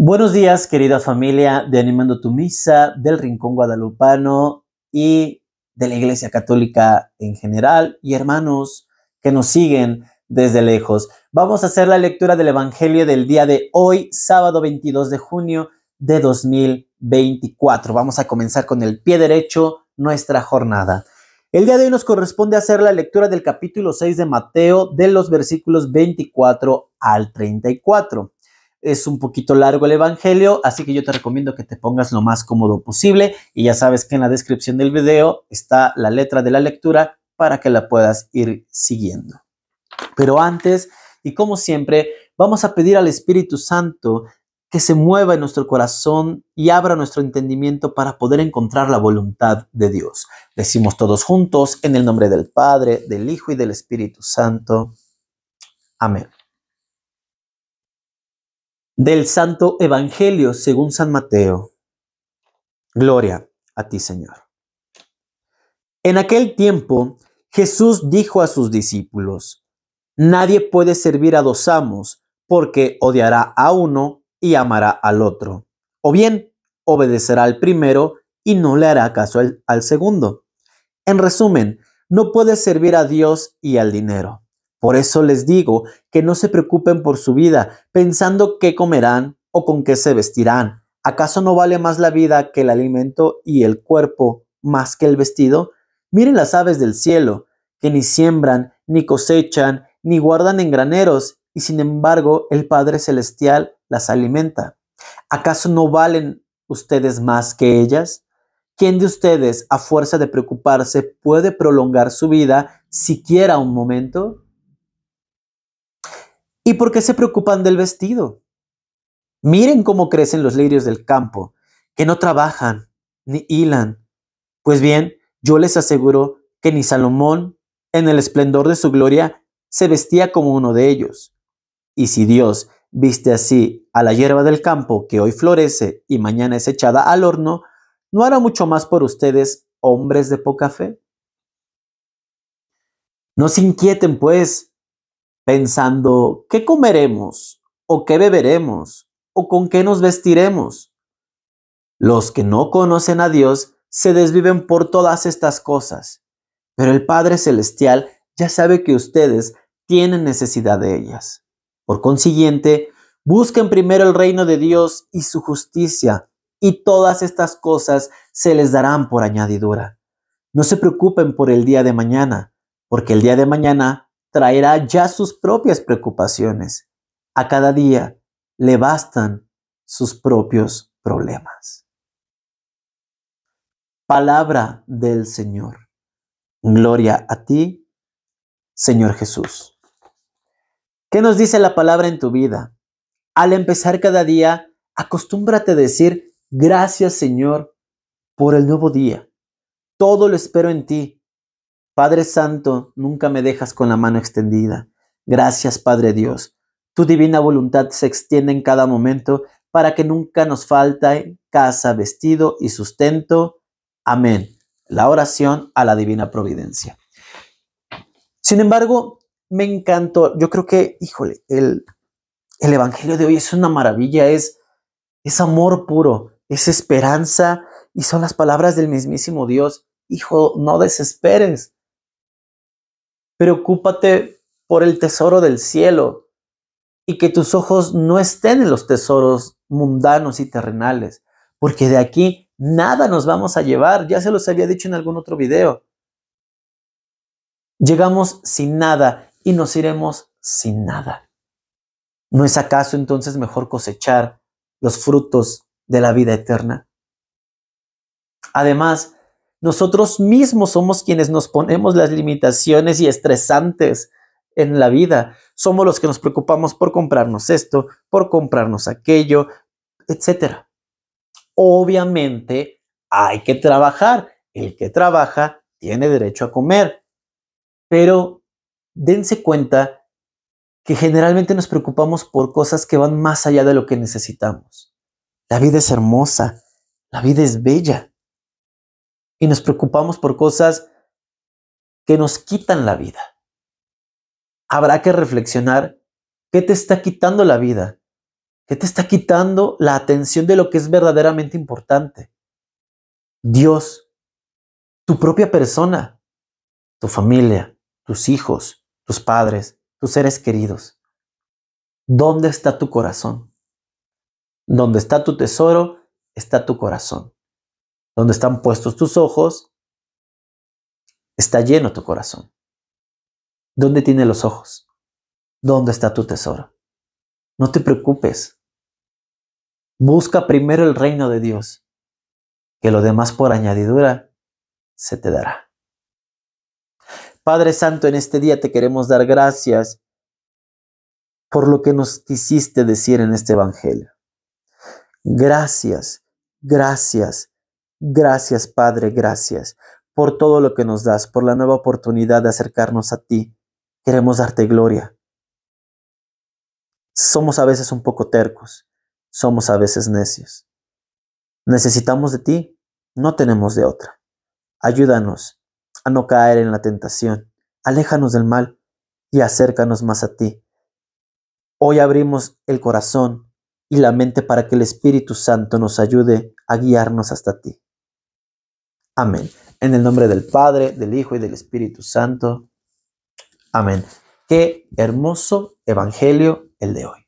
Buenos días, querida familia de Animando tu Misa, del Rincón Guadalupano y de la Iglesia Católica en general, y hermanos que nos siguen desde lejos. Vamos a hacer la lectura del Evangelio del día de hoy, sábado 22 de junio de 2024. Vamos a comenzar con el pie derecho nuestra jornada. El día de hoy nos corresponde hacer la lectura del capítulo 6 de Mateo de los versículos 24 al 34 es un poquito largo el Evangelio, así que yo te recomiendo que te pongas lo más cómodo posible y ya sabes que en la descripción del video está la letra de la lectura para que la puedas ir siguiendo. Pero antes, y como siempre, vamos a pedir al Espíritu Santo que se mueva en nuestro corazón y abra nuestro entendimiento para poder encontrar la voluntad de Dios. Decimos todos juntos en el nombre del Padre, del Hijo y del Espíritu Santo. Amén del Santo Evangelio según San Mateo. Gloria a ti, Señor. En aquel tiempo, Jesús dijo a sus discípulos, Nadie puede servir a dos amos, porque odiará a uno y amará al otro, o bien obedecerá al primero y no le hará caso al, segundo. En resumen, no puede servir a Dios y al dinero. Por eso les digo que no se preocupen por su vida, pensando qué comerán o con qué se vestirán. ¿Acaso no vale más la vida que el alimento y el cuerpo más que el vestido? Miren las aves del cielo, que ni siembran, ni cosechan, ni guardan en graneros, y sin embargo el Padre Celestial las alimenta. ¿Acaso no valen ustedes más que ellas? ¿Quién de ustedes, a fuerza de preocuparse, puede prolongar su vida siquiera un momento? ¿Y por qué se preocupan del vestido? Miren cómo crecen los lirios del campo, que no trabajan ni hilan. Pues bien, yo les aseguro que ni Salomón, en el esplendor de su gloria, se vestía como uno de ellos. Y si Dios viste así a la hierba del campo que hoy florece y mañana es echada al horno, ¿no hará mucho más por ustedes, hombres de poca fe? No se inquieten, pues, pensando qué comeremos o qué beberemos o con qué nos vestiremos. Los que no conocen a Dios se desviven por todas estas cosas, pero el Padre Celestial ya sabe que ustedes tienen necesidad de ellas. Por consiguiente, busquen primero el reino de Dios y su justicia, y todas estas cosas se les darán por añadidura. No se preocupen por el día de mañana, porque el día de mañana traerá ya sus propias preocupaciones. A cada día le bastan sus propios problemas. Palabra del Señor. Gloria a ti, Señor Jesús. ¿Qué nos dice la palabra en tu vida? Al empezar cada día, acostúmbrate a decir, gracias Señor por el nuevo día. Todo lo espero en ti Padre Santo, nunca me dejas con la mano extendida. Gracias, Padre Dios. Tu divina voluntad se extiende en cada momento para que nunca nos falte casa, vestido y sustento. Amén. La oración a la divina providencia. Sin embargo, me encantó. Yo creo que, híjole, el, el Evangelio de hoy es una maravilla, es, es amor puro, es esperanza y son las palabras del mismísimo Dios. Hijo, no desesperes. Preocúpate por el tesoro del cielo y que tus ojos no estén en los tesoros mundanos y terrenales, porque de aquí nada nos vamos a llevar, ya se los había dicho en algún otro video. Llegamos sin nada y nos iremos sin nada. ¿No es acaso entonces mejor cosechar los frutos de la vida eterna? Además, nosotros mismos somos quienes nos ponemos las limitaciones y estresantes en la vida. Somos los que nos preocupamos por comprarnos esto, por comprarnos aquello, etc. Obviamente hay que trabajar. El que trabaja tiene derecho a comer. Pero dense cuenta que generalmente nos preocupamos por cosas que van más allá de lo que necesitamos. La vida es hermosa, la vida es bella y nos preocupamos por cosas que nos quitan la vida. Habrá que reflexionar qué te está quitando la vida, qué te está quitando la atención de lo que es verdaderamente importante. Dios, tu propia persona, tu familia, tus hijos, tus padres, tus seres queridos. ¿Dónde está tu corazón? dónde está tu tesoro, está tu corazón. Donde están puestos tus ojos, está lleno tu corazón. ¿Dónde tiene los ojos? ¿Dónde está tu tesoro? No te preocupes. Busca primero el reino de Dios, que lo demás por añadidura se te dará. Padre Santo, en este día te queremos dar gracias por lo que nos quisiste decir en este Evangelio. Gracias, gracias, Gracias, Padre, gracias por todo lo que nos das, por la nueva oportunidad de acercarnos a ti. Queremos darte gloria. Somos a veces un poco tercos, somos a veces necios. Necesitamos de ti, no tenemos de otra. Ayúdanos a no caer en la tentación, aléjanos del mal y acércanos más a ti. Hoy abrimos el corazón y la mente para que el Espíritu Santo nos ayude a guiarnos hasta ti. Amén. En el nombre del Padre, del Hijo y del Espíritu Santo. Amén. Qué hermoso evangelio el de hoy.